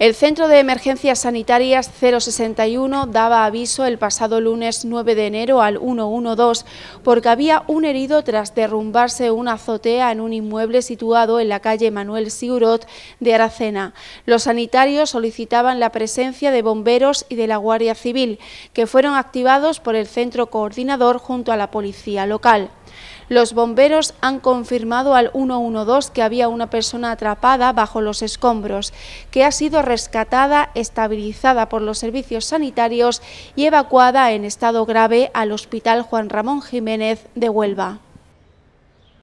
El Centro de Emergencias Sanitarias 061 daba aviso el pasado lunes 9 de enero al 112 porque había un herido tras derrumbarse una azotea en un inmueble situado en la calle Manuel Sigurot de Aracena. Los sanitarios solicitaban la presencia de bomberos y de la Guardia Civil, que fueron activados por el centro coordinador junto a la policía local. Los bomberos han confirmado al 112 que había una persona atrapada bajo los escombros, que ha sido rescatada, estabilizada por los servicios sanitarios y evacuada en estado grave al Hospital Juan Ramón Jiménez de Huelva.